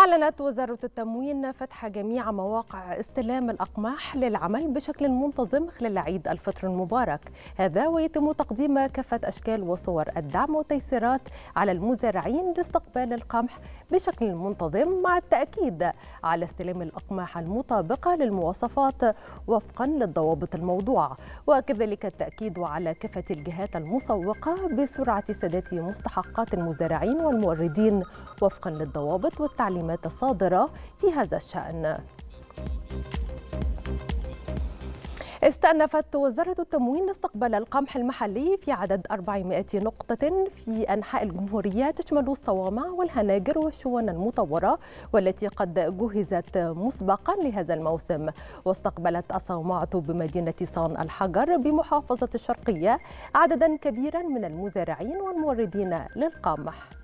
أعلنت وزارة التموين فتح جميع مواقع استلام الأقماح للعمل بشكل منتظم خلال عيد الفطر المبارك هذا ويتم تقديم كافة أشكال وصور الدعم والتيسيرات على المزارعين لاستقبال القمح بشكل منتظم مع التأكيد على استلام الأقماح المطابقة للمواصفات وفقا للضوابط الموضوعة وكذلك التأكيد على كافة الجهات المسوقة بسرعة سداد مستحقات المزارعين والموردين وفقا للضوابط والتعليمات البيانات الصادرة في هذا الشأن استأنفت وزارة التموين استقبال القمح المحلي في عدد 400 نقطة في أنحاء الجمهورية تشمل الصوامع والهناجر والشوان المطورة والتي قد جهزت مسبقا لهذا الموسم واستقبلت الصومعة بمدينة صان الحجر بمحافظة الشرقية عددا كبيرا من المزارعين والموردين للقمح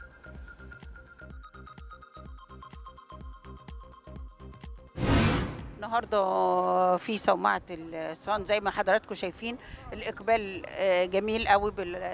النهارده في صومعه الصان زي ما حضراتكم شايفين الاقبال آه، جميل قوي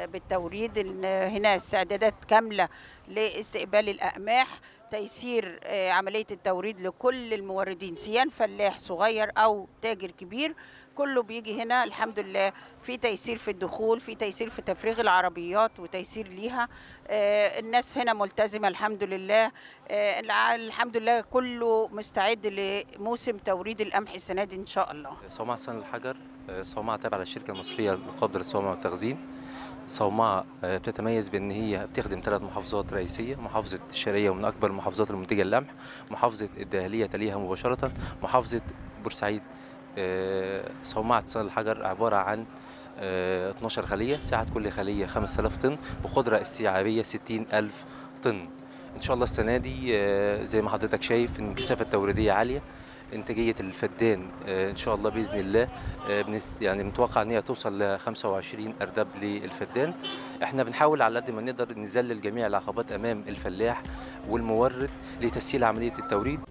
بالتوريد هنا استعدادات كامله لاستقبال الأقماح تيسير آه، عملية التوريد لكل الموردين سيان فلاح صغير أو تاجر كبير كله بيجي هنا الحمد لله في تيسير في الدخول في تيسير في تفريغ العربيات وتيسير ليها آه، الناس هنا ملتزمة الحمد لله آه، الحمد لله كله مستعد لموسم توريد القمح السنة دي إن شاء الله صومعة سنة الحجر صومعة تابعة للشركة المصرية للقبض للصومعة والتخزين صومعة آه، بتتميز بأن هي بتخدم ثلاث محافظات رئيسية محافظة الشرقية ومن أكبر المحافظات المنتجة اللمح محافظة الدهلية تليها مباشرة محافظة بورسعيد آه، صومعة الحجر عبارة عن 12 آه، خلية سعة كل خلية 5000 طن بقدرة استيعابية 60000 طن إن شاء الله السنة دي زي ما حضرتك شايف إن الكثافة التوريدية عالية انتاجيه الفدان آه، ان شاء الله باذن الله آه، يعني متوقع ان هي توصل ل 25 اردب للفدان احنا بنحاول على قد ما نقدر نذلل جميع العقبات امام الفلاح والمورد لتسهيل عمليه التوريد